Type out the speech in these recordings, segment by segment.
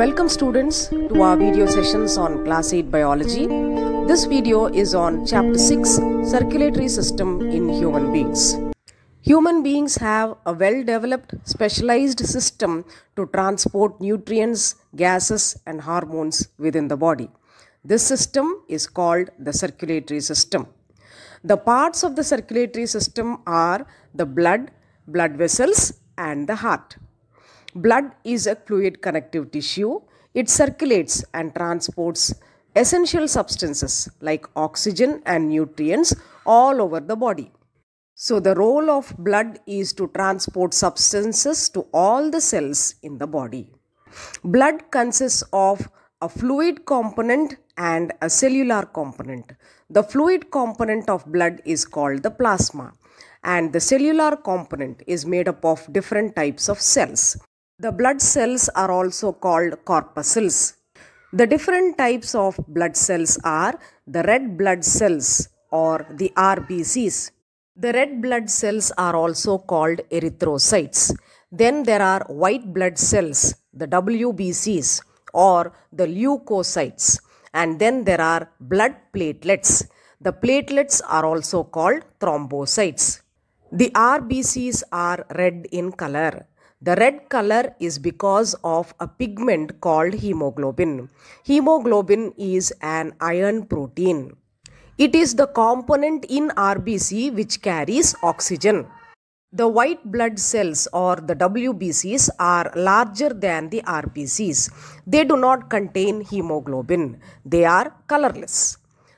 Welcome students to our video sessions on class 8 biology. This video is on chapter 6 circulatory system in human beings. Human beings have a well-developed specialized system to transport nutrients, gases and hormones within the body. This system is called the circulatory system. The parts of the circulatory system are the blood, blood vessels and the heart. Blood is a fluid connective tissue. It circulates and transports essential substances like oxygen and nutrients all over the body. So, the role of blood is to transport substances to all the cells in the body. Blood consists of a fluid component and a cellular component. The fluid component of blood is called the plasma and the cellular component is made up of different types of cells. The blood cells are also called corpuscles. The different types of blood cells are the red blood cells or the RBCs. The red blood cells are also called erythrocytes. Then there are white blood cells, the WBCs or the leukocytes. And then there are blood platelets. The platelets are also called thrombocytes. The RBCs are red in color. The red color is because of a pigment called hemoglobin. Hemoglobin is an iron protein. It is the component in RBC which carries oxygen. The white blood cells or the WBCs are larger than the RBCs. They do not contain hemoglobin. They are colorless.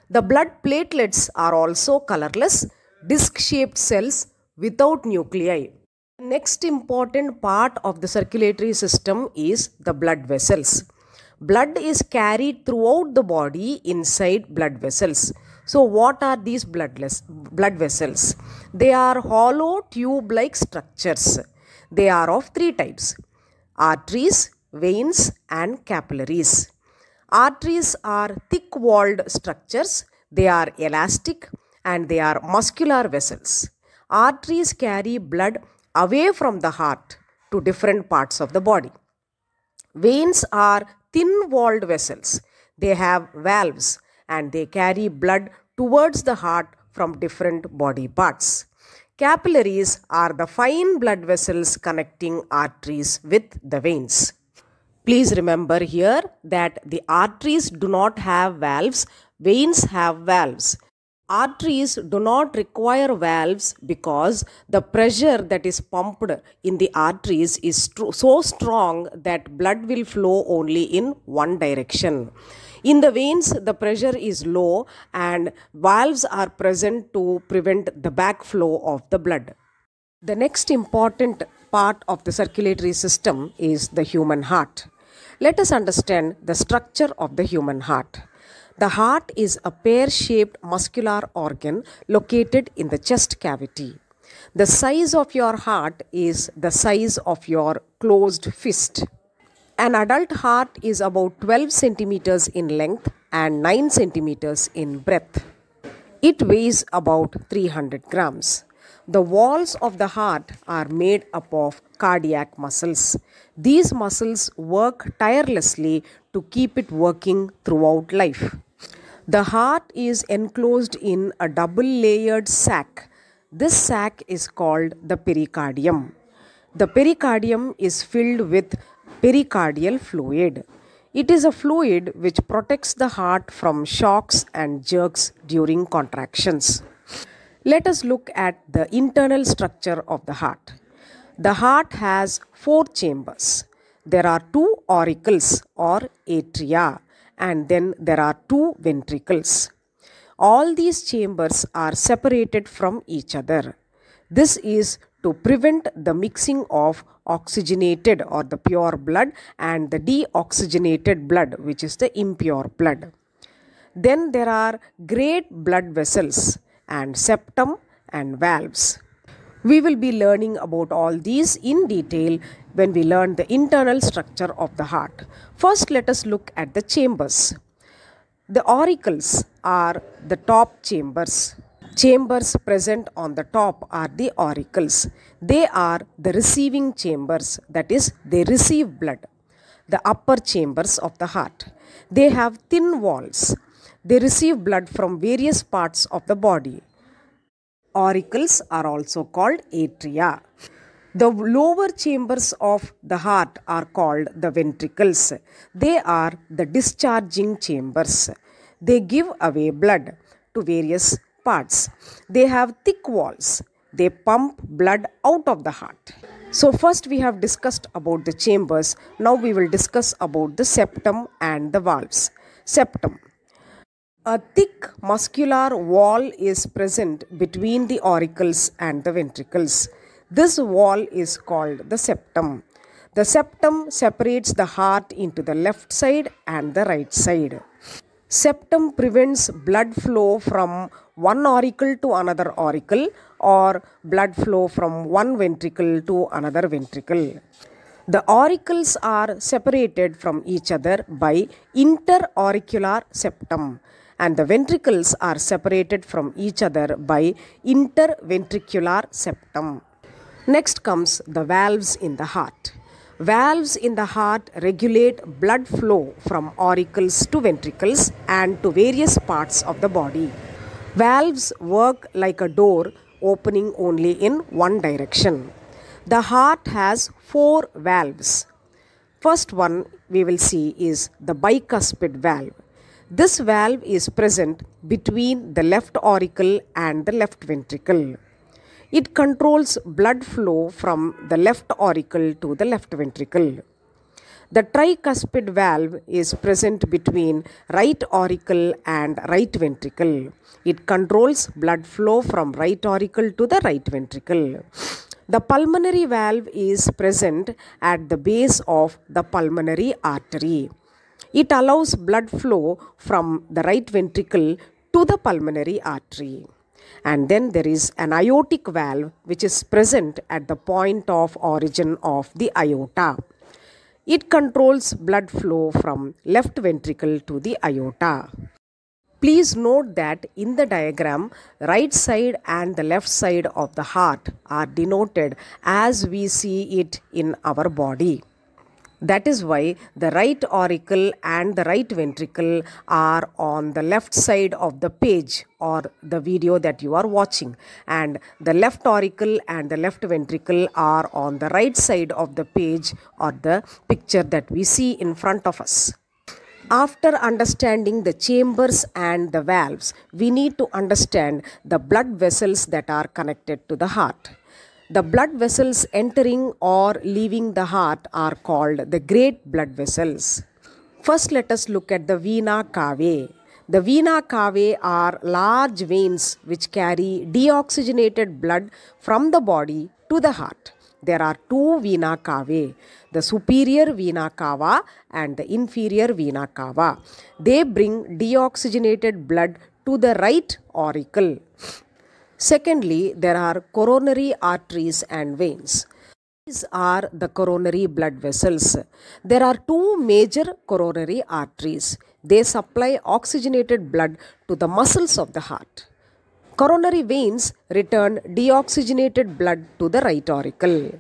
The blood platelets are also colorless, disc shaped cells without nuclei. Next important part of the circulatory system is the blood vessels. Blood is carried throughout the body inside blood vessels. So, what are these bloodless blood vessels? They are hollow tube-like structures. They are of three types: arteries, veins, and capillaries. Arteries are thick-walled structures. They are elastic and they are muscular vessels. Arteries carry blood away from the heart to different parts of the body. Veins are thin walled vessels, they have valves and they carry blood towards the heart from different body parts. Capillaries are the fine blood vessels connecting arteries with the veins. Please remember here that the arteries do not have valves, veins have valves arteries do not require valves because the pressure that is pumped in the arteries is so strong that blood will flow only in one direction. In the veins, the pressure is low and valves are present to prevent the backflow of the blood. The next important part of the circulatory system is the human heart. Let us understand the structure of the human heart. The heart is a pear-shaped muscular organ located in the chest cavity. The size of your heart is the size of your closed fist. An adult heart is about 12 centimeters in length and 9 centimeters in breadth. It weighs about 300 grams. The walls of the heart are made up of cardiac muscles. These muscles work tirelessly to keep it working throughout life. The heart is enclosed in a double layered sac. This sac is called the pericardium. The pericardium is filled with pericardial fluid. It is a fluid which protects the heart from shocks and jerks during contractions. Let us look at the internal structure of the heart. The heart has four chambers. There are two auricles or atria and then there are two ventricles. All these chambers are separated from each other. This is to prevent the mixing of oxygenated or the pure blood and the deoxygenated blood which is the impure blood. Then there are great blood vessels and septum and valves. We will be learning about all these in detail when we learn the internal structure of the heart. First, let us look at the chambers. The auricles are the top chambers. Chambers present on the top are the auricles. They are the receiving chambers, that is, they receive blood. The upper chambers of the heart. They have thin walls. They receive blood from various parts of the body auricles are also called atria. The lower chambers of the heart are called the ventricles. They are the discharging chambers. They give away blood to various parts. They have thick walls. They pump blood out of the heart. So first we have discussed about the chambers. Now we will discuss about the septum and the valves. Septum. A thick muscular wall is present between the auricles and the ventricles. This wall is called the septum. The septum separates the heart into the left side and the right side. Septum prevents blood flow from one auricle to another auricle or blood flow from one ventricle to another ventricle. The auricles are separated from each other by interauricular septum and the ventricles are separated from each other by interventricular septum. Next comes the valves in the heart. Valves in the heart regulate blood flow from auricles to ventricles and to various parts of the body. Valves work like a door opening only in one direction. The heart has four valves. First one we will see is the bicuspid valve. This valve is present between the left auricle and the left ventricle. It controls blood flow from the left auricle to the left ventricle. The tricuspid valve is present between right auricle and right ventricle. It controls blood flow from right auricle to the right ventricle. The pulmonary valve is present at the base of the pulmonary artery. It allows blood flow from the right ventricle to the pulmonary artery. And then there is an aortic valve which is present at the point of origin of the aorta. It controls blood flow from left ventricle to the aorta. Please note that in the diagram, right side and the left side of the heart are denoted as we see it in our body. That is why the right auricle and the right ventricle are on the left side of the page or the video that you are watching and the left auricle and the left ventricle are on the right side of the page or the picture that we see in front of us. After understanding the chambers and the valves, we need to understand the blood vessels that are connected to the heart. The blood vessels entering or leaving the heart are called the great blood vessels. First, let us look at the vena cavae. The vena cavae are large veins which carry deoxygenated blood from the body to the heart. There are two vena cavae, the superior vena cava and the inferior vena cava. They bring deoxygenated blood to the right auricle. Secondly, there are coronary arteries and veins. These are the coronary blood vessels. There are two major coronary arteries. They supply oxygenated blood to the muscles of the heart. Coronary veins return deoxygenated blood to the right auricle.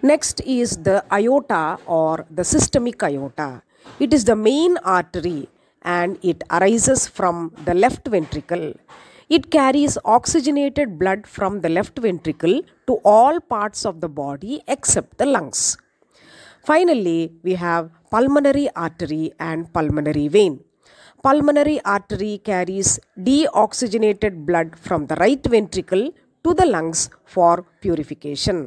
Next is the aorta or the systemic aorta. It is the main artery and it arises from the left ventricle. It carries oxygenated blood from the left ventricle to all parts of the body except the lungs. Finally, we have pulmonary artery and pulmonary vein. Pulmonary artery carries deoxygenated blood from the right ventricle to the lungs for purification.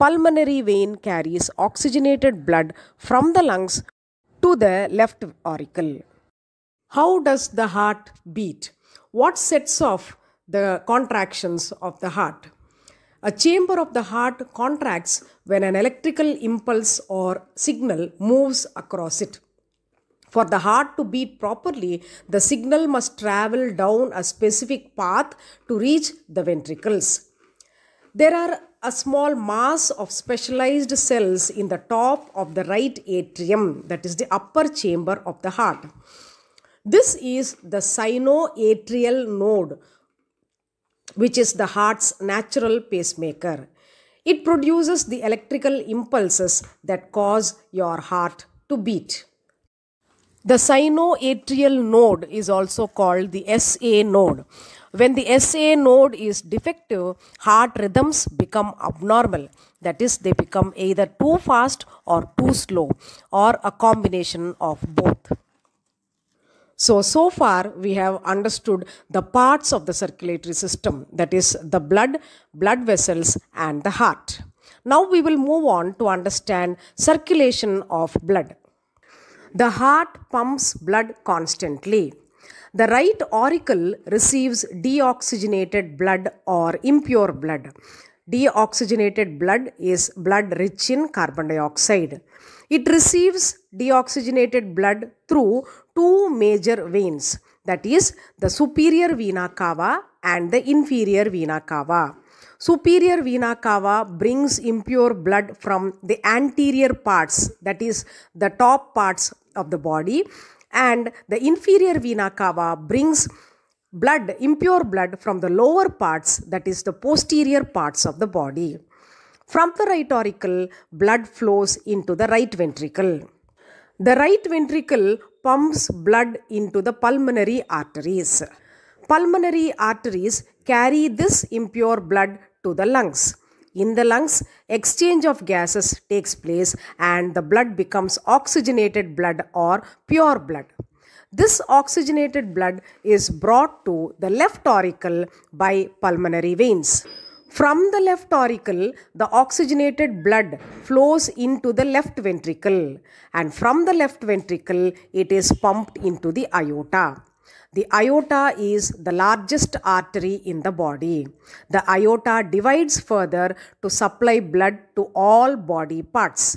Pulmonary vein carries oxygenated blood from the lungs to the left auricle. How does the heart beat? what sets off the contractions of the heart. A chamber of the heart contracts when an electrical impulse or signal moves across it. For the heart to beat properly, the signal must travel down a specific path to reach the ventricles. There are a small mass of specialized cells in the top of the right atrium, that is the upper chamber of the heart. This is the sinoatrial node, which is the heart's natural pacemaker. It produces the electrical impulses that cause your heart to beat. The sinoatrial node is also called the SA node. When the SA node is defective, heart rhythms become abnormal. That is, they become either too fast or too slow, or a combination of both. So, so far we have understood the parts of the circulatory system that is the blood, blood vessels and the heart. Now we will move on to understand circulation of blood. The heart pumps blood constantly. The right auricle receives deoxygenated blood or impure blood. Deoxygenated blood is blood rich in carbon dioxide. It receives deoxygenated blood through two major veins that is the superior vena cava and the inferior vena cava. Superior vena cava brings impure blood from the anterior parts that is the top parts of the body and the inferior vena cava brings blood impure blood from the lower parts that is the posterior parts of the body. From the right auricle blood flows into the right ventricle. The right ventricle pumps blood into the pulmonary arteries. Pulmonary arteries carry this impure blood to the lungs. In the lungs, exchange of gases takes place and the blood becomes oxygenated blood or pure blood. This oxygenated blood is brought to the left auricle by pulmonary veins. From the left auricle, the oxygenated blood flows into the left ventricle, and from the left ventricle, it is pumped into the aorta. The aorta is the largest artery in the body. The aorta divides further to supply blood to all body parts.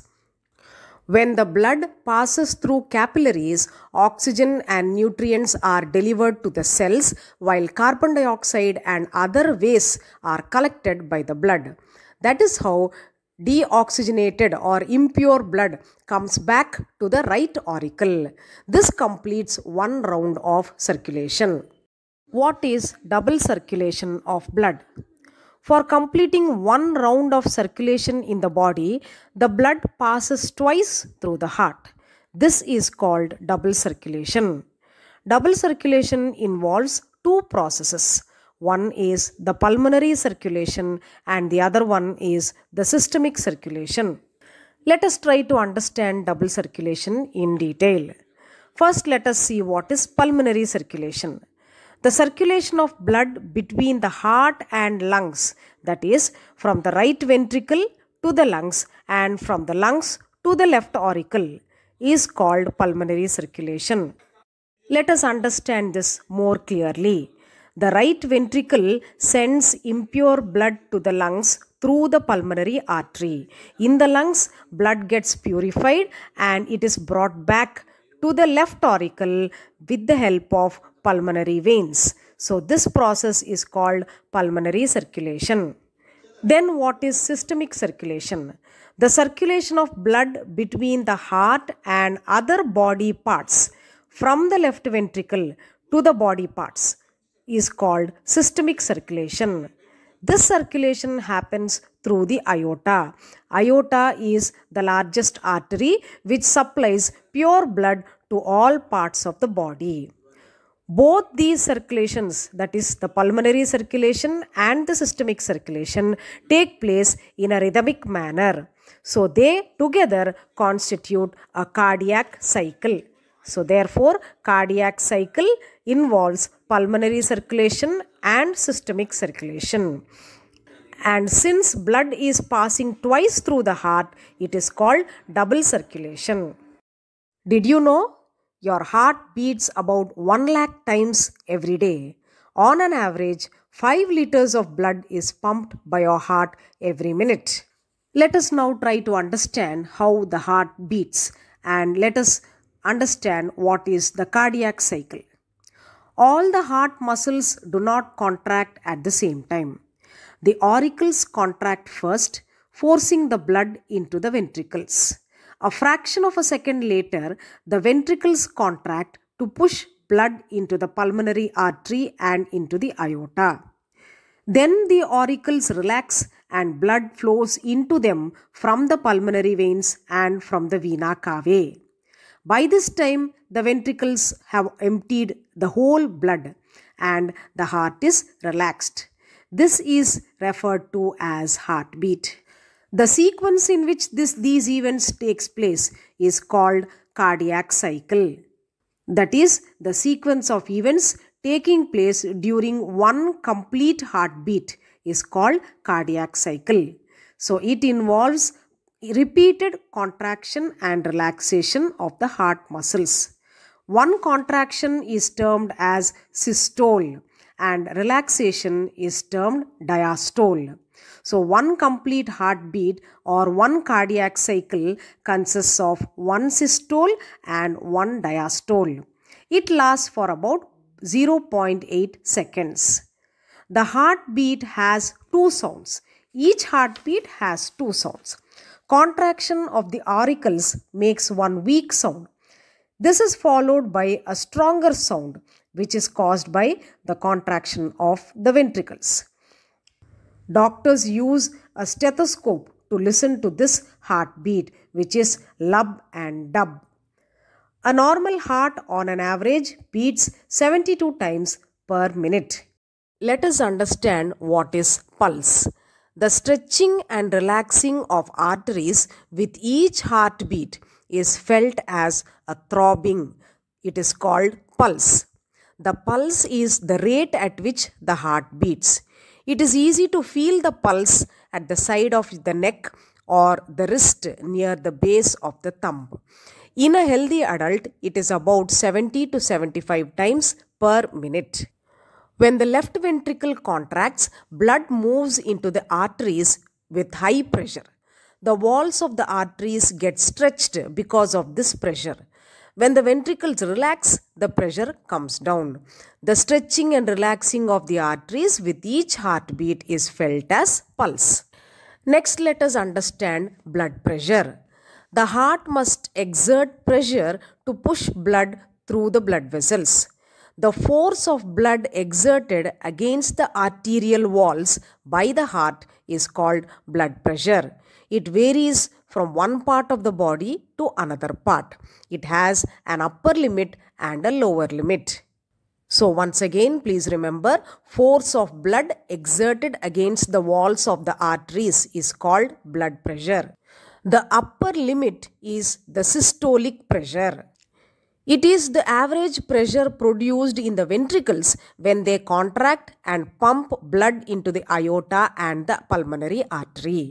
When the blood passes through capillaries, oxygen and nutrients are delivered to the cells while carbon dioxide and other wastes are collected by the blood. That is how deoxygenated or impure blood comes back to the right auricle. This completes one round of circulation. What is double circulation of blood? For completing one round of circulation in the body, the blood passes twice through the heart. This is called double circulation. Double circulation involves two processes. One is the pulmonary circulation and the other one is the systemic circulation. Let us try to understand double circulation in detail. First, let us see what is pulmonary circulation. The circulation of blood between the heart and lungs, that is, from the right ventricle to the lungs and from the lungs to the left auricle, is called pulmonary circulation. Let us understand this more clearly. The right ventricle sends impure blood to the lungs through the pulmonary artery. In the lungs, blood gets purified and it is brought back to the left auricle with the help of pulmonary veins. So, this process is called pulmonary circulation. Then, what is systemic circulation? The circulation of blood between the heart and other body parts from the left ventricle to the body parts is called systemic circulation. This circulation happens through the aorta. Aorta is the largest artery which supplies pure blood to all parts of the body. Both these circulations, that is the pulmonary circulation and the systemic circulation, take place in a rhythmic manner. So they together constitute a cardiac cycle. So therefore, cardiac cycle involves pulmonary circulation and systemic circulation and since blood is passing twice through the heart, it is called double circulation. Did you know? Your heart beats about 1 lakh times every day. On an average, 5 liters of blood is pumped by your heart every minute. Let us now try to understand how the heart beats and let us understand what is the cardiac cycle. All the heart muscles do not contract at the same time the auricles contract first, forcing the blood into the ventricles. A fraction of a second later, the ventricles contract to push blood into the pulmonary artery and into the aorta. Then the auricles relax and blood flows into them from the pulmonary veins and from the vena cavae. By this time, the ventricles have emptied the whole blood and the heart is relaxed. This is referred to as heartbeat. The sequence in which this, these events takes place is called cardiac cycle. That is the sequence of events taking place during one complete heartbeat is called cardiac cycle. So it involves repeated contraction and relaxation of the heart muscles. One contraction is termed as systole and relaxation is termed diastole. So, one complete heartbeat or one cardiac cycle consists of one systole and one diastole. It lasts for about 0.8 seconds. The heartbeat has two sounds. Each heartbeat has two sounds. Contraction of the auricles makes one weak sound. This is followed by a stronger sound which is caused by the contraction of the ventricles. Doctors use a stethoscope to listen to this heartbeat, which is lub and dub. A normal heart on an average beats 72 times per minute. Let us understand what is pulse. The stretching and relaxing of arteries with each heartbeat is felt as a throbbing. It is called pulse. The pulse is the rate at which the heart beats. It is easy to feel the pulse at the side of the neck or the wrist near the base of the thumb. In a healthy adult, it is about 70 to 75 times per minute. When the left ventricle contracts, blood moves into the arteries with high pressure. The walls of the arteries get stretched because of this pressure. When the ventricles relax, the pressure comes down. The stretching and relaxing of the arteries with each heartbeat is felt as pulse. Next, let us understand blood pressure. The heart must exert pressure to push blood through the blood vessels. The force of blood exerted against the arterial walls by the heart is called blood pressure. It varies from one part of the body to another part. It has an upper limit and a lower limit. So, once again, please remember force of blood exerted against the walls of the arteries is called blood pressure. The upper limit is the systolic pressure. It is the average pressure produced in the ventricles when they contract and pump blood into the aorta and the pulmonary artery.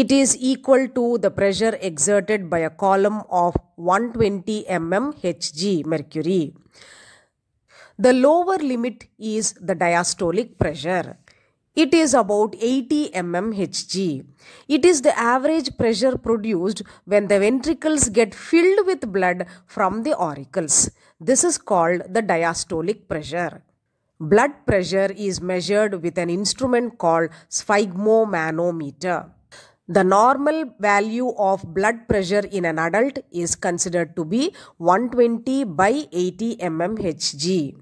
It is equal to the pressure exerted by a column of 120 mm Hg mercury. The lower limit is the diastolic pressure. It is about 80 mmHg. It is the average pressure produced when the ventricles get filled with blood from the auricles. This is called the diastolic pressure. Blood pressure is measured with an instrument called sphygmomanometer. The normal value of blood pressure in an adult is considered to be 120 by 80 mmHg.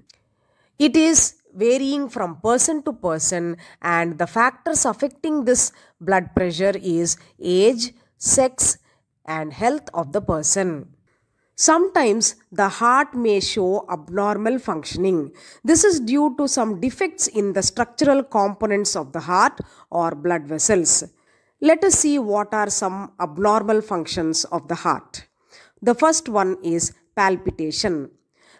It is varying from person to person and the factors affecting this blood pressure is age, sex and health of the person. Sometimes the heart may show abnormal functioning. This is due to some defects in the structural components of the heart or blood vessels. Let us see what are some abnormal functions of the heart. The first one is palpitation.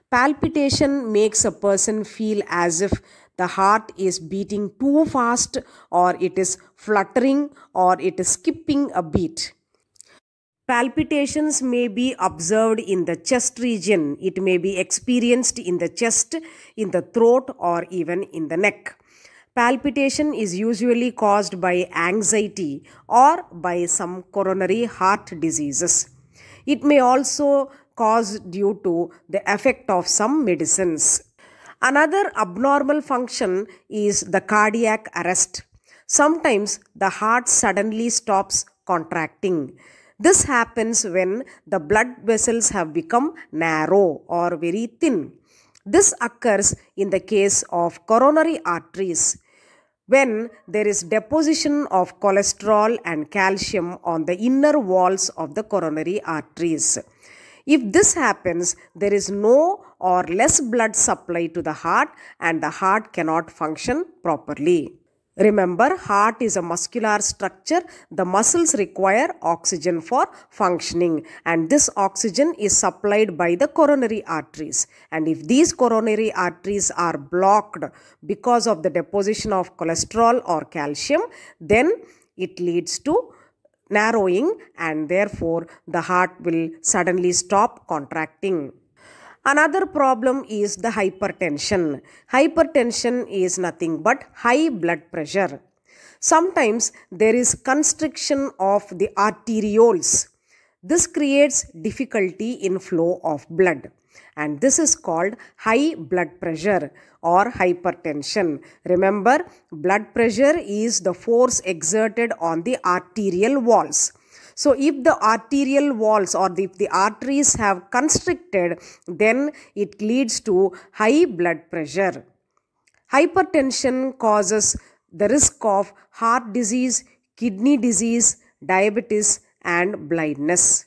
Palpitation makes a person feel as if the heart is beating too fast or it is fluttering or it is skipping a beat. Palpitations may be observed in the chest region. It may be experienced in the chest, in the throat or even in the neck. Palpitation is usually caused by anxiety or by some coronary heart diseases. It may also cause due to the effect of some medicines. Another abnormal function is the cardiac arrest. Sometimes the heart suddenly stops contracting. This happens when the blood vessels have become narrow or very thin. This occurs in the case of coronary arteries when there is deposition of cholesterol and calcium on the inner walls of the coronary arteries. If this happens, there is no or less blood supply to the heart and the heart cannot function properly. Remember, heart is a muscular structure. The muscles require oxygen for functioning and this oxygen is supplied by the coronary arteries. And if these coronary arteries are blocked because of the deposition of cholesterol or calcium, then it leads to narrowing and therefore the heart will suddenly stop contracting. Another problem is the hypertension. Hypertension is nothing but high blood pressure. Sometimes there is constriction of the arterioles. This creates difficulty in flow of blood and this is called high blood pressure or hypertension. Remember blood pressure is the force exerted on the arterial walls so if the arterial walls or the, if the arteries have constricted, then it leads to high blood pressure. Hypertension causes the risk of heart disease, kidney disease, diabetes and blindness.